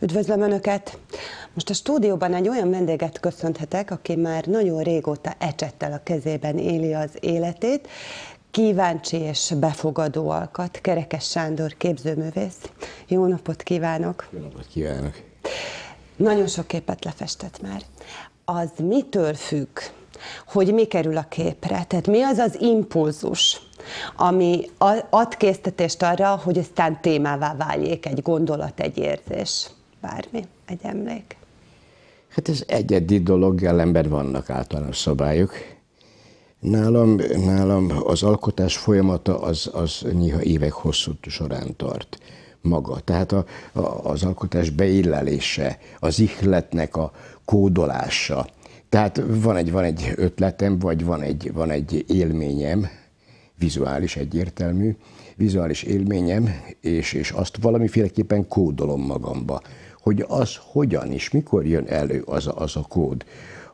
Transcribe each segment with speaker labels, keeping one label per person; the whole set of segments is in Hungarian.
Speaker 1: Üdvözlöm Önöket! Most a stúdióban egy olyan vendéget köszönhetek, aki már nagyon régóta ecsettel a kezében éli az életét, kíváncsi és befogadó alkat, Kerekes Sándor képzőművész. Jó napot kívánok!
Speaker 2: Jó napot kívánok!
Speaker 1: Nagyon sok képet lefestett már. Az mitől függ, hogy mi kerül a képre? Tehát mi az az impulzus, ami ad késztetést arra, hogy aztán témává váljék egy gondolat, egy érzés? bármi, egy emlék?
Speaker 2: Hát ez egyedi dolog, ember vannak általános szabályok. Nálam, nálam az alkotás folyamata az, az néha évek hosszú során tart maga. Tehát a, a, az alkotás beillelése, az ihletnek a kódolása. Tehát van egy, van egy ötletem, vagy van egy, van egy élményem, vizuális egyértelmű, vizuális élményem, és, és azt valamiféleképpen kódolom magamba hogy az hogyan és mikor jön elő az a, az a kód,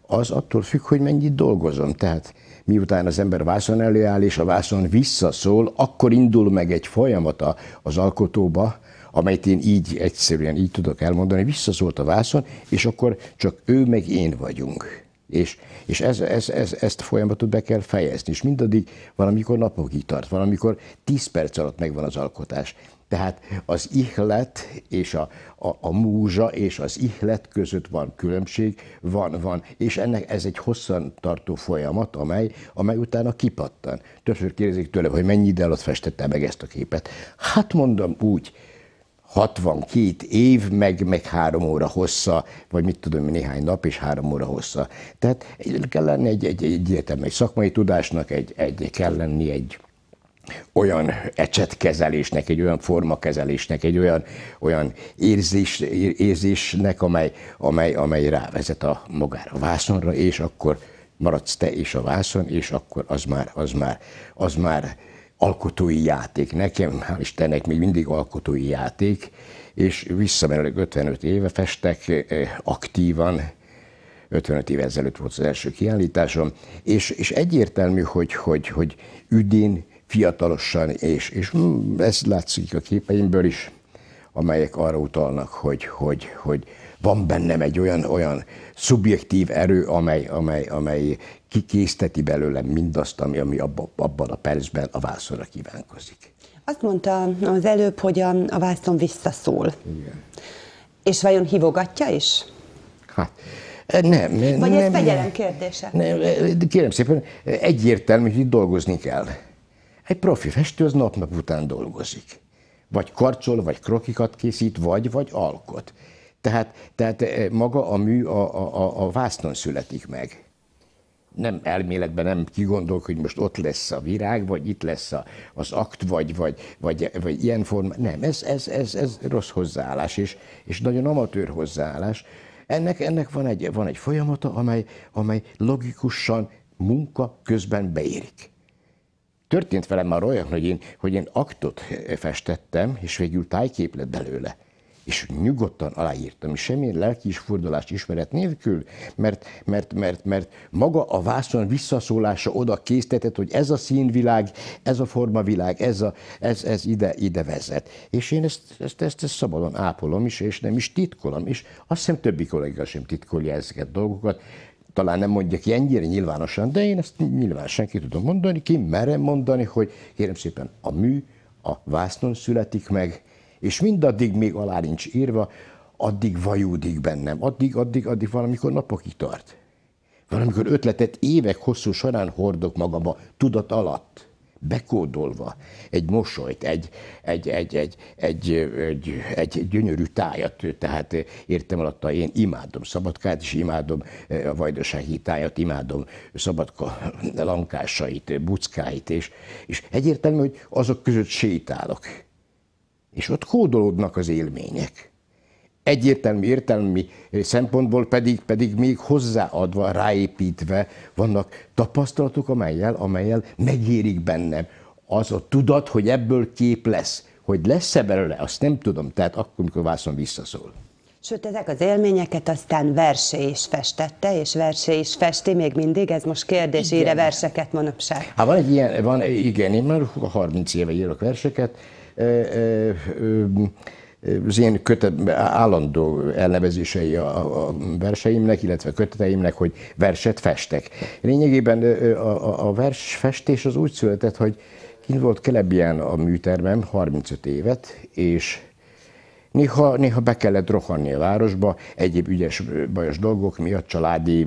Speaker 2: az attól függ, hogy mennyit dolgozom. Tehát miután az ember vászon előáll, és a vászon visszaszól, akkor indul meg egy folyamata az alkotóba, amelyet én így egyszerűen így tudok elmondani, visszaszólt a vászon, és akkor csak ő meg én vagyunk. És, és ez, ez, ez, ezt a folyamatot be kell fejezni, és mindaddig valamikor napokig tart, valamikor 10 perc alatt megvan az alkotás. Tehát az ihlet és a, a, a múzsa és az ihlet között van különbség, van, van, és ennek ez egy hosszan tartó folyamat, amely, amely utána kipattan. Többször kérdezik tőle, hogy mennyi ide alatt festette meg ezt a képet. Hát mondom úgy, 62 év, meg, meg három óra hossza, vagy mit tudom, néhány nap és három óra hossza. Tehát kell lenni egy, egy, egy egyetem, egy szakmai tudásnak, egy, egy, kell lenni egy olyan ecsetkezelésnek, egy olyan formakezelésnek, egy olyan, olyan érzés, érzésnek, amely, amely, amely rávezet a magára a vászonra, és akkor maradsz te és a vászon, és akkor az már, az már, az már alkotói játék. Nekem, hál' Istennek, még mindig alkotói játék, és visszamenőleg 55 éve festek eh, aktívan, 55 éve ezelőtt volt az első kiállításom, és, és egyértelmű, hogy, hogy, hogy üdén, fiatalosan, és, és hm, ez látszik a képeimből is, amelyek arra utalnak, hogy, hogy, hogy van bennem egy olyan, olyan szubjektív erő, amely, amely, amely kikészteti belőlem mindazt, ami, ami abban a percben a vászonra kívánkozik.
Speaker 1: Azt mondta az előbb, hogy a, a vászon visszaszól. Igen. És vajon hívogatja is? Hát, eh, nem. Vagy nem, ez fegyelem kérdése? Nem, eh, kérem
Speaker 2: szépen, egyértelmű, hogy itt dolgozni kell. Egy profi festő az nap, nap után dolgozik. Vagy karcsol, vagy krokikat készít, vagy, vagy alkot. Tehát, tehát eh, maga a mű a, a, a vásznon születik meg. Nem elméletben nem kigondolok, hogy most ott lesz a virág, vagy itt lesz a, az akt, vagy, vagy, vagy, vagy ilyen forma. Nem, ez, ez, ez, ez rossz hozzáállás, és, és nagyon amatőr hozzáállás. Ennek, ennek van, egy, van egy folyamata, amely, amely logikusan munka közben beérik. Történt velem már olyan, hogy én, hogy én aktot festettem, és végül tájkép lett belőle. És nyugodtan aláírtam, és semmi lelki fordulást ismeret nélkül, mert, mert, mert, mert maga a vászon visszaszólása oda késztetett, hogy ez a színvilág, ez a formavilág, ez, a, ez, ez ide, ide vezet. És én ezt, ezt, ezt, ezt szabadon ápolom is, és nem is titkolom, és azt hiszem többi kollega sem titkolja ezeket a dolgokat, talán nem mondja ki ennyire nyilvánosan, de én ezt nyilván senki tudom mondani, ki merem mondani, hogy kérem szépen a mű a vásznon születik meg, és mindaddig még alá nincs írva, addig vajúdik bennem, addig, addig, addig valamikor napokig tart. Valamikor ötletet évek hosszú során hordok magamba, tudat alatt bekódolva egy mosolyt, egy, egy, egy, egy, egy, egy, egy gyönyörű tájat, tehát értem alatta én imádom Szabadkát, és imádom eh, a Vajdasági tájat, imádom Szabadka lankásait, buckáit, és, és egyértelmű, hogy azok között sétálok. És ott kódolódnak az élmények egyértelmű értelmi szempontból pedig, pedig még hozzáadva, ráépítve vannak tapasztalatok, amelyel, amelyel megérik bennem az a tudat, hogy ebből kép lesz. Hogy lesz-e belőle, azt nem tudom, tehát akkor, amikor vászon visszaszól.
Speaker 1: Sőt, ezek az élményeket aztán versé is festette, és versé is festi még mindig, ez most kérdés, ír verseket manapság?
Speaker 2: Hát van egy ilyen, van, igen, én már 30 éve írok verseket, ö, ö, ö, az én kötet, állandó elnevezései a, a verseimnek, illetve köteteimnek, hogy verset festek. Lényegében a, a, a vers festés az úgy született, hogy kint volt Kelebián a műtermem 35 évet, és Néha, néha be kellett rohanni a városba, egyéb ügyes, bajos dolgok miatt, családi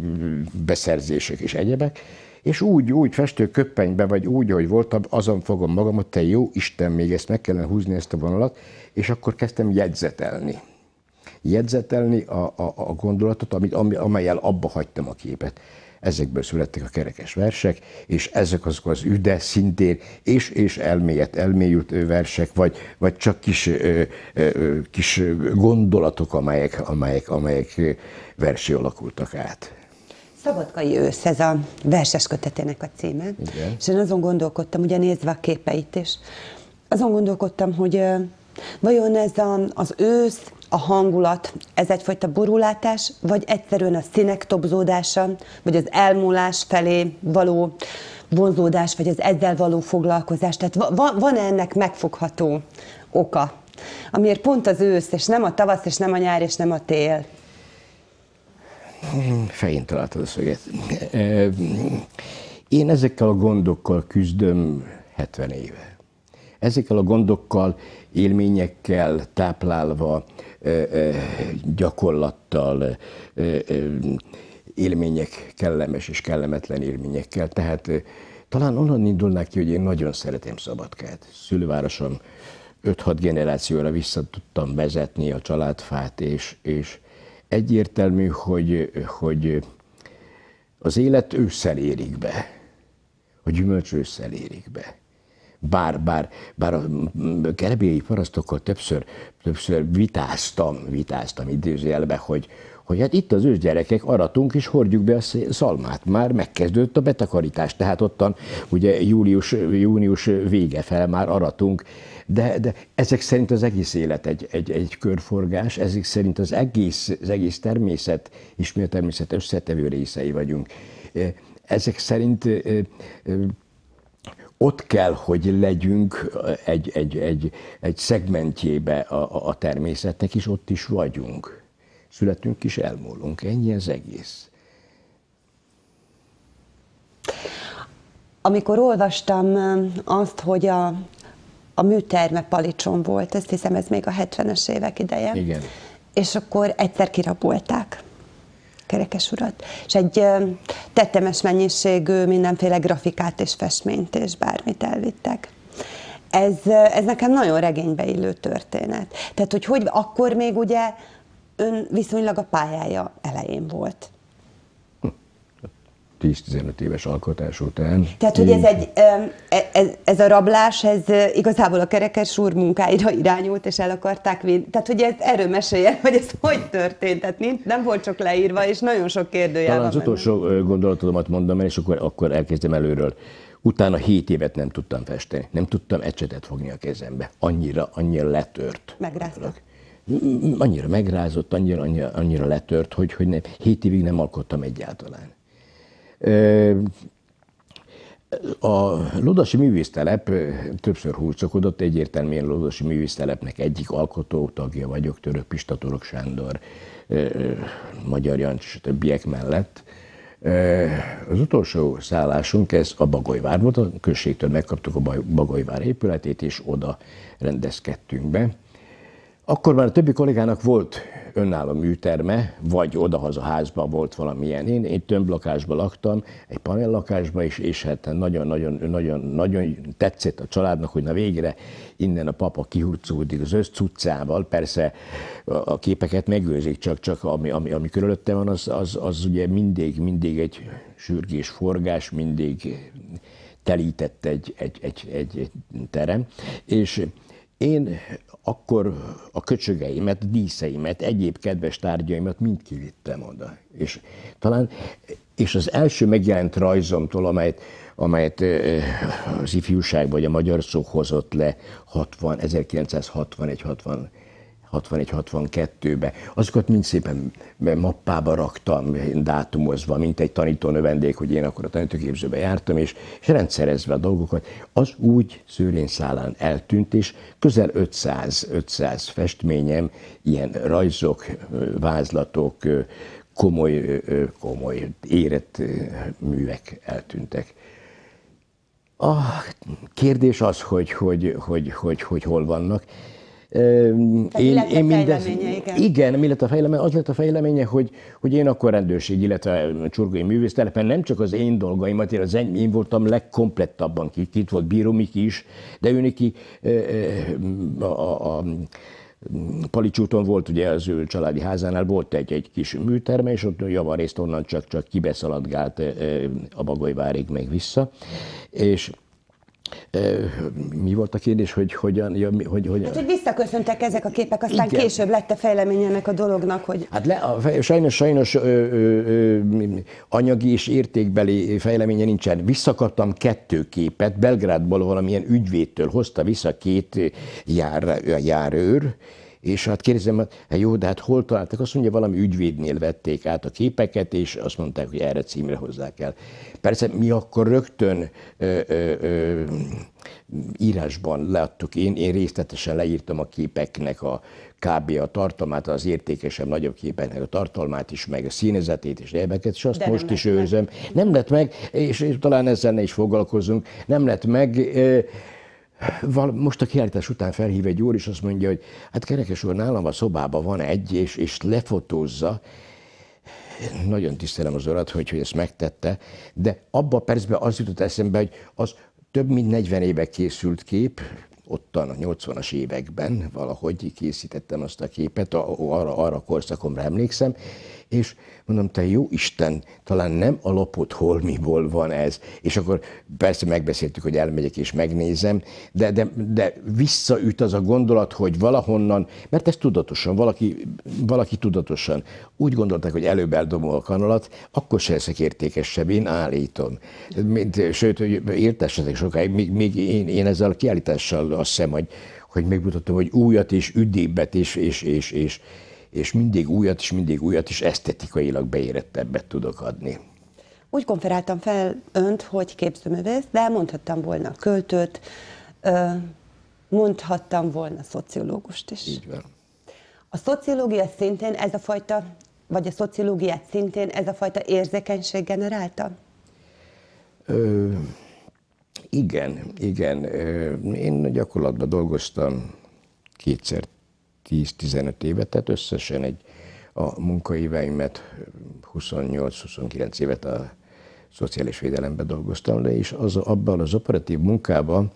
Speaker 2: beszerzések és egyebek, és úgy, úgy festőköppenybe, vagy úgy, ahogy voltam, azon fogom magam, hogy te jó Isten, még ezt meg kellene húzni ezt a vonalat, és akkor kezdtem jegyzetelni. Jegyzetelni a, a, a gondolatot, amit, am, amelyel abba hagytam a képet. Ezekből születtek a kerekes versek, és ezek azok az üde szintén, és, és elmélyet, elmélyült versek, vagy, vagy csak kis, ö, ö, kis gondolatok, amelyek, amelyek, amelyek versé alakultak át.
Speaker 1: Szabadkai ősz, ez a verses kötetének a címe. Igen. És én azon gondolkodtam, ugye nézve a képeit is, azon gondolkodtam, hogy vajon ez a, az ősz, a hangulat, ez egyfajta borulátás, vagy egyszerűen a színek tobzódása, vagy az elmúlás felé való vonzódás, vagy az ezzel való foglalkozás. Tehát va, van-e ennek megfogható oka, amiért pont az ősz, és nem a tavasz, és nem a nyár, és nem a tél?
Speaker 2: Fején találtad a szöget. Én ezekkel a gondokkal küzdöm 70 éve. Ezekkel a gondokkal, élményekkel táplálva, gyakorlattal, élmények, kellemes és kellemetlen élményekkel. Tehát talán onnan indulnák ki, hogy én nagyon szeretem Szabadkát. Szülővárosom 5-6 generációra vissza tudtam vezetni a családfát, és, és egyértelmű, hogy, hogy az élet ősszel érik be, a gyümölcs ősszel érik be. Bár, bár, bár a kerebélyi parasztokkal többször, többször vitáztam, vitáztam időzelbe, hogy, hogy hát itt az ős gyerekek aratunk és hordjuk be a szalmát. Már megkezdődött a betakarítás, tehát ottan ugye július, június vége fel már aratunk, de, de ezek szerint az egész élet egy, egy, egy körforgás, ezek szerint az egész, az egész természet, és mi a természet összetevő részei vagyunk. E, ezek szerint e, e, ott kell, hogy legyünk egy, egy, egy, egy szegmentjébe a, a természetnek, és ott is vagyunk születünk és elmúlunk. Ennyi az egész.
Speaker 1: Amikor olvastam um, azt, hogy a, a műterme palicson volt, ezt hiszem ez még a 70-es évek ideje. Igen. És akkor egyszer kirabolták kerekes urat, és egy um, tetemes mennyiségű mindenféle grafikát és festményt és bármit elvittek. Ez, uh, ez nekem nagyon regénybe illő történet. Tehát, hogy, hogy akkor még ugye ön viszonylag a pályája elején volt.
Speaker 2: 10-15 hm. éves alkotás után. Tehát, hogy ez, egy,
Speaker 1: e, ez, ez a rablás, ez e, igazából a kerekes úr munkáira irányult, és el akarták vinni. Tehát, hogy ez, erről meséljen, hogy ez hogy történt. Tehát nem, nem volt csak leírva, és nagyon sok kérdője Talán van az utolsó
Speaker 2: benne. gondolatomat mondom el, és akkor, akkor elkezdem előről. Utána 7 évet nem tudtam festeni. Nem tudtam ecsetet fogni a kezembe. Annyira, annyira letört.
Speaker 1: Megráztak
Speaker 2: annyira megrázott, annyira, annyira, annyira letört, hogy, hogy nem, hét évig nem alkottam egyáltalán. A Lodasi Művésztelep többször húzcokodott, egyértelműen Lodasi Művésztelepnek egyik alkotó tagja vagyok, Török Pista, Torok Sándor, Magyar Jancs és többiek mellett. Az utolsó szállásunk, ez a Bagolyvár volt, a községtől megkaptuk a Bagolyvár épületét, és oda rendezkedtünk be. Akkor már a többi kollégának volt önálló műterme, vagy odahaza házban volt valamilyen. Én, én lakásban laktam, egy panel lakásban is, és hát nagyon-nagyon tetszett a családnak, hogy na végre innen a papa kihurcódik az össz persze a képeket megőrzik, csak, csak ami, ami, ami körülötte van, az, az, az ugye mindig, mindig egy sürgés, forgás, mindig telített egy, egy, egy, egy, egy terem, és én akkor a köcsögeimet, díszeimet, egyéb kedves tárgyaimat mind kivittem oda. És talán, és az első megjelent rajzomtól, amelyet, amelyet az ifjúság vagy a magyar szó hozott le 60, 1961-62 61-62-be. Azokat mind szépen mappába raktam, dátumozva, mint egy tanító növendék, hogy én akkor a tanítóképzőbe jártam, és, és rendszerezve a dolgokat. Az úgy szőrén szállán eltűnt, és közel 500, 500 festményem, ilyen rajzok, vázlatok, komoly, komoly érett művek eltűntek. A kérdés az, hogy, hogy, hogy, hogy, hogy, hogy hol vannak. Én, én mindez, igen. mi illetve a fejleménye, az lett a fejleménye, hogy, hogy én akkor rendőrség, illetve a csurgai művésztelepen nem csak az én dolgaimat, én, az én, én voltam legkomplettabban ki, itt volt Bíró Miki is, de ő neki a, a, a Palicsúton volt, ugye az ő családi házánál volt egy, egy kis műterme, és ott javarészt onnan csak, csak kibeszaladgált a Bagolyvárig meg vissza, és mi volt a kérdés, hogy hogyan... Ja, mi, hogy, hogy, hát, hogy
Speaker 1: visszaköszöntek ezek a képek, aztán igen. később lett a fejlemény a dolognak, hogy...
Speaker 2: Hát le, a, sajnos, sajnos ö, ö, ö, anyagi és értékbeli fejleménye nincsen. Visszakaptam kettő képet, Belgrádból valamilyen ügyvédtől hozta vissza két jár, járőr, és hát kérdezem, hát, hát jó, de hát hol találtak? Azt mondja, valami ügyvédnél vették át a képeket, és azt mondták, hogy erre címre hozzák el. Persze mi akkor rögtön ö, ö, ö, írásban leadtuk, én, én részletesen leírtam a képeknek a kb. a tartalmát, az értékesebb, nagyobb képeknek a tartalmát is, meg a színezetét és egyebeket, és azt De most is őzöm. Nem lett meg, és, és talán ezzel ne is foglalkozunk, nem lett meg. Ö, val, most a kiállítás után felhív egy úr, és azt mondja, hogy hát kerekes úr, nálam a szobában van egy, és, és lefotózza. Nagyon tisztelem az urat, hogy, hogy ezt megtette, de abba a percben az jutott eszembe, hogy az több mint 40 éve készült kép, ottan a 80-as években valahogy készítettem azt a képet, arra, arra korszakomra emlékszem, és mondom, te jó Isten, talán nem a lopott holmiból van ez. És akkor persze megbeszéltük, hogy elmegyek és megnézem, de, de, de visszaüt az a gondolat, hogy valahonnan, mert ez tudatosan, valaki, valaki tudatosan úgy gondolták, hogy előbb eldomol a kanalat, akkor se leszek értékesebb, én állítom. Mint, sőt, hogy értessetek sokáig, még, még én, én ezzel a kiállítással azt hiszem, hogy, hogy megmutattam, hogy újat és üdébbet, és, és, és, és, és mindig újat, és mindig újat, és esztetikailag beérettebbet tudok adni.
Speaker 1: Úgy konferáltam fel önt, hogy képzőművész, de mondhattam volna költőt, mondhattam volna szociológust is. Így van. A szociológia szintén ez a fajta, vagy a szociológiát szintén ez a fajta érzékenység generálta?
Speaker 2: Ö igen, igen. Én gyakorlatban dolgoztam kétszer 10-15 évet, tehát összesen egy a munkaéveimet 28-29 évet a szociális védelemben dolgoztam, de és az, abban az operatív munkában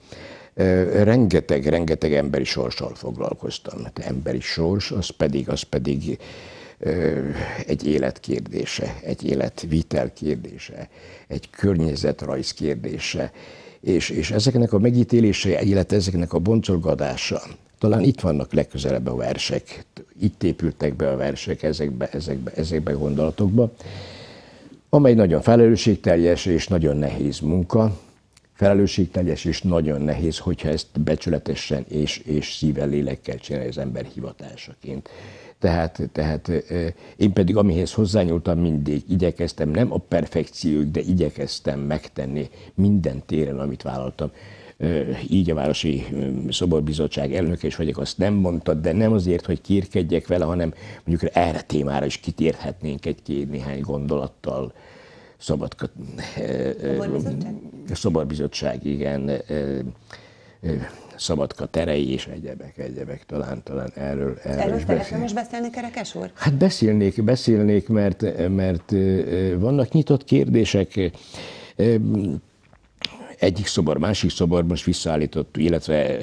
Speaker 2: rengeteg, rengeteg emberi sorssal foglalkoztam. Hát emberi sors, az pedig, az pedig egy élet kérdése, egy életvitel kérdése, egy környezetrajz kérdése, és, és ezeknek a megítélése, illetve ezeknek a boncolgadása, talán itt vannak legközelebb a versek, itt épültek be a versek ezekbe, ezekbe, ezekbe a gondolatokba, amely nagyon felelősségteljes és nagyon nehéz munka, felelősségteljes, és nagyon nehéz, hogyha ezt becsületesen és, és szívvel, lélekkel csinálja az ember hivatásaként. Tehát, tehát én pedig amihez hozzányúltam mindig, igyekeztem nem a perfekciók, de igyekeztem megtenni minden téren, amit vállaltam így a Városi Szoborbizottság elnöke is vagyok, azt nem mondta, de nem azért, hogy kérkedjek vele, hanem mondjuk erre témára is kitérhetnénk egy-két néhány gondolattal, Szabadka... szabadbizottság? szabadbizottság, igen, Szabadka terei és egyebek, egyebek, talán, talán erről, erről, erről is beszél. most
Speaker 1: beszélni, Kerekes úr?
Speaker 2: Hát beszélnék, beszélnék, mert, mert vannak nyitott kérdések, egyik szobor, másik szobor most visszaállított, illetve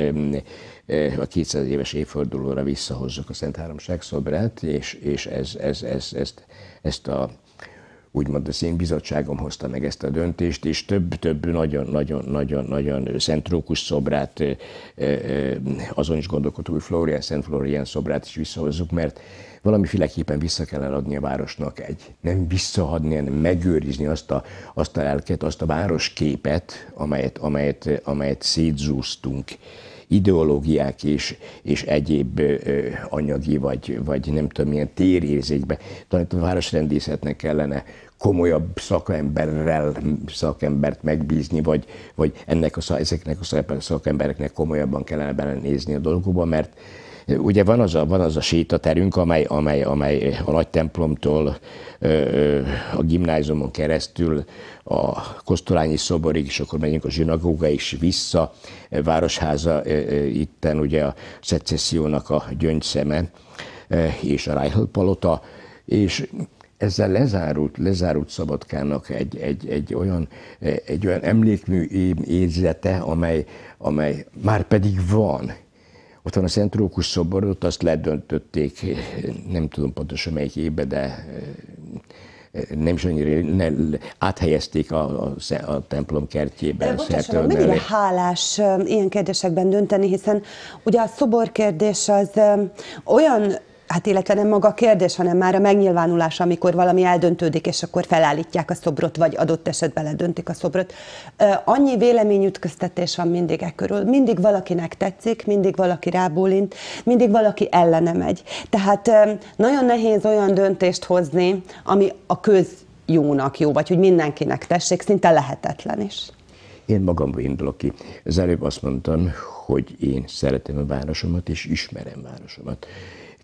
Speaker 2: a 200 éves évfordulóra visszahozzuk a Szent Háromság szobrát, és, és ez, ez, ez, ezt, ezt a úgymond az én bizottságom hozta meg ezt a döntést, és több-több nagyon-nagyon-nagyon-nagyon szentrókus szobrát, azon is gondolkodtuk, hogy Florian, Szent Florian szobrát is visszahozzuk, mert valamiféleképpen vissza kell eladni a városnak egy, nem visszaadni, hanem megőrizni azt a, azt a lelket, azt a városképet, amelyet, amelyet, amelyet szétzúztunk ideológiák és, és egyéb anyagi vagy, vagy nem tudom milyen térérzékbe. Talán a városrendészetnek kellene komolyabb szakemberrel, szakembert megbízni, vagy, vagy ennek a, ezeknek a szakembereknek komolyabban kellene belenézni a dolgokba, mert, Ugye van az a, van az a sétaterünk, amely, amely, amely a nagy templomtól a gimnáziumon keresztül a Kosztolányi szoborig, és akkor megyünk a zsinagóga is vissza, e, Városháza e, e, itten ugye a szecessziónak a gyöngyszeme és a Reichel palota, és ezzel lezárult, lezárult Szabadkának egy, egy, egy, olyan, egy olyan emlékmű érzete, amely, amely már pedig van, ott van a Szent Rókus szoborot, azt ledöntötték, nem tudom pontosan melyik évben, de eh, nem is annyira, ne, áthelyezték a, a, a templom kertjébe. Bocsásson, mennyire
Speaker 1: hálás eh, ilyen kérdésekben dönteni, hiszen ugye a szobor kérdés az eh, olyan Hát illetve nem maga a kérdés, hanem már a megnyilvánulása, amikor valami eldöntődik, és akkor felállítják a szobrot, vagy adott esetben ledöntik a szobrot. Annyi véleményütköztetés van mindig e körül. Mindig valakinek tetszik, mindig valaki rábólint, mindig valaki ellene megy. Tehát nagyon nehéz olyan döntést hozni, ami a köz jónak jó, vagy hogy mindenkinek tessék, szinte lehetetlen is.
Speaker 2: Én magamból indulok ki. Az előbb azt mondtam, hogy én szeretem a városomat, és ismerem városomat.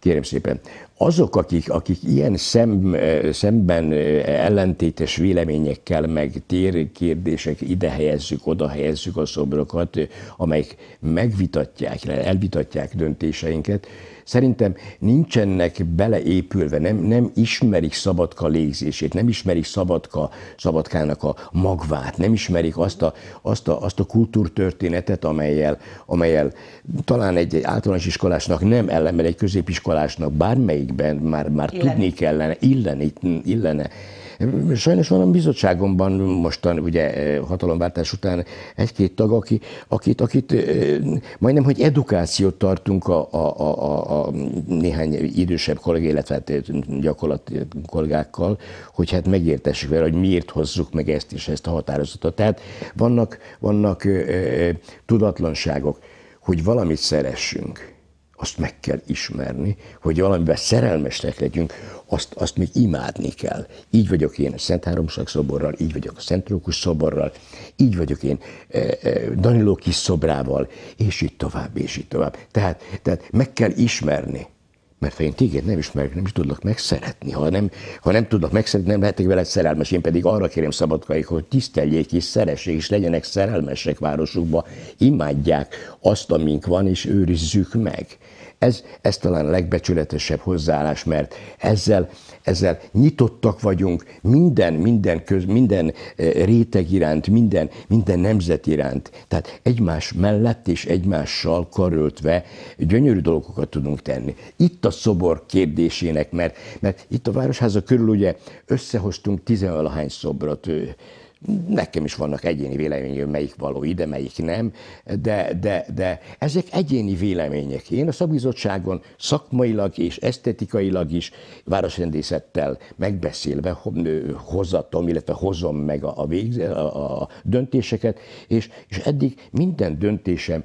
Speaker 2: Kérem szépen, azok, akik, akik ilyen szem, eh, szemben eh, ellentétes véleményekkel, meg térkérdések ide helyezzük, oda helyezzük a szobrokat, eh, amelyek megvitatják, elvitatják döntéseinket, Szerintem nincsenek beleépülve, nem, nem ismerik Szabadka légzését, nem ismerik Szabadka, Szabadkának a magvát, nem ismerik azt a, azt a, azt a kultúrtörténetet, amelyel, amelyel talán egy, általános iskolásnak nem ellen, mert egy középiskolásnak bármelyikben már, már tudni kellene, illeni, illene Sajnos van a bizottságomban mostan, ugye eh, hatalomváltás után egy-két tag, aki, akit, akit eh, majdnem, hogy edukációt tartunk a, a, a, a néhány idősebb kollég, illetve hát, eh, gyakorlat kollégákkal, hogy hát megértessük vele, hogy miért hozzuk meg ezt és ezt a határozatot. Tehát vannak, vannak ö, ö, tudatlanságok, hogy valamit szeressünk azt meg kell ismerni, hogy valamiben szerelmesnek legyünk, azt, azt még imádni kell. Így vagyok én a Szent Háromság szoborral, így vagyok a Szent Rókus szoborral, így vagyok én e, e, Daniló kis szobrával, és így tovább, és így tovább. Tehát, tehát meg kell ismerni. Mert ha én téged nem ismerek, nem is tudlak megszeretni. Ha nem, ha nem tudlak megszeretni, nem lehetek veled szerelmes. Én pedig arra kérem szabadkaik, hogy tiszteljék és szeressék, és legyenek szerelmesek városukba, imádják azt, amink van, és őrizzük meg. Ez, ez talán a legbecsületesebb hozzáállás, mert ezzel, ezzel nyitottak vagyunk minden, minden, köz, minden eh, réteg iránt, minden, minden nemzet iránt. Tehát egymás mellett és egymással karöltve gyönyörű dolgokat tudunk tenni. Itt a szobor kérdésének, mert, mert itt a Városháza körül ugye összehoztunk tizenvalahány szobrot, Nekem is vannak egyéni hogy melyik való ide, melyik nem, de, de, de ezek egyéni vélemények. Én a szabizottságon szakmailag és esztetikailag is városrendészettel megbeszélve hozatom, illetve hozom meg a, a, végz, a, a döntéseket, és, és eddig minden döntésem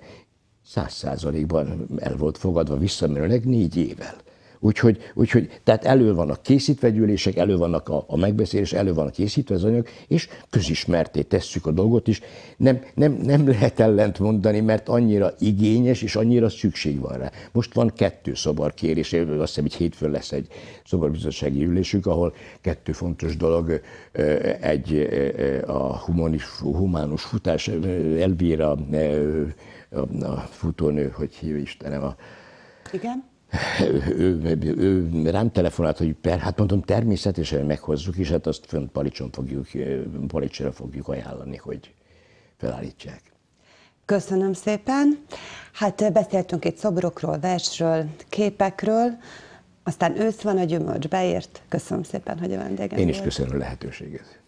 Speaker 2: száz százalékban el volt fogadva visszamenőleg négy évvel. Úgyhogy, úgyhogy tehát elő vannak készítve gyűlések, elő vannak a, a megbeszélés, elő vannak készítve az anyag, és közismerté tesszük a dolgot is. Nem, nem, nem lehet ellent mondani, mert annyira igényes, és annyira szükség van rá. Most van kettő kérés, azt hiszem, hogy hétfőn lesz egy szobarbizottsági ülésünk, ahol kettő fontos dolog, egy a humanis, humánus futás, Elvira, a, a futónő, hogy hívja Istenem, a, igen? ő, ő, ő rám telefonált, hogy per, hát mondom, természetesen meghozzuk, és hát azt fönt Palicson fogjuk, eh, Palicsra fogjuk ajánlani, hogy
Speaker 1: felállítsák. Köszönöm szépen. Hát eh, beszéltünk itt szobrokról, versről, képekről, aztán ősz van, a gyümölcs beért. Köszönöm szépen, hogy a vendégem Én is köszönöm
Speaker 2: a lehetőséget.